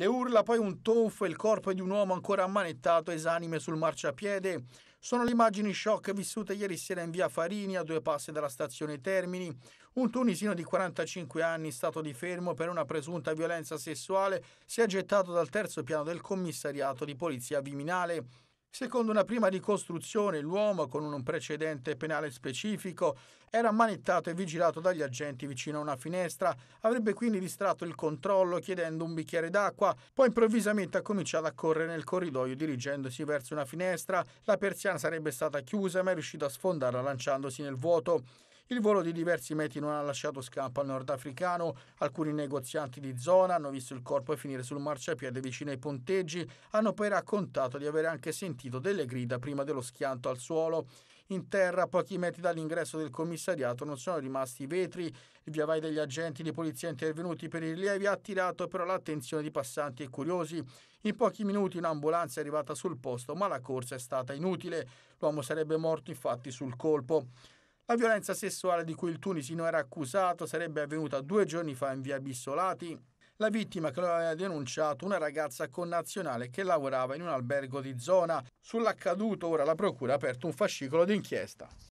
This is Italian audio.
Le urla poi un tonfo e il corpo di un uomo ancora ammanettato esanime sul marciapiede. Sono le immagini shock vissute ieri sera in via Farini, a due passi dalla stazione Termini. Un tunisino di 45 anni, stato di fermo per una presunta violenza sessuale, si è gettato dal terzo piano del commissariato di polizia Viminale. Secondo una prima ricostruzione, l'uomo, con un precedente penale specifico, era manettato e vigilato dagli agenti vicino a una finestra, avrebbe quindi distratto il controllo chiedendo un bicchiere d'acqua, poi improvvisamente ha cominciato a correre nel corridoio dirigendosi verso una finestra, la persiana sarebbe stata chiusa ma è riuscito a sfondarla lanciandosi nel vuoto. Il volo di diversi metri non ha lasciato scampo al nordafricano, alcuni negozianti di zona hanno visto il corpo finire sul marciapiede vicino ai ponteggi, hanno poi raccontato di aver anche sentito delle grida prima dello schianto al suolo. In terra, a pochi metri dall'ingresso del commissariato, non sono rimasti vetri. Il viavai degli agenti di polizia intervenuti per i rilievi ha attirato però l'attenzione di passanti e curiosi. In pochi minuti un'ambulanza è arrivata sul posto, ma la corsa è stata inutile. L'uomo sarebbe morto infatti sul colpo. La violenza sessuale di cui il tunisino era accusato sarebbe avvenuta due giorni fa in via Bissolati. La vittima che lo aveva denunciato, una ragazza connazionale che lavorava in un albergo di zona. Sull'accaduto ora la procura ha aperto un fascicolo d'inchiesta.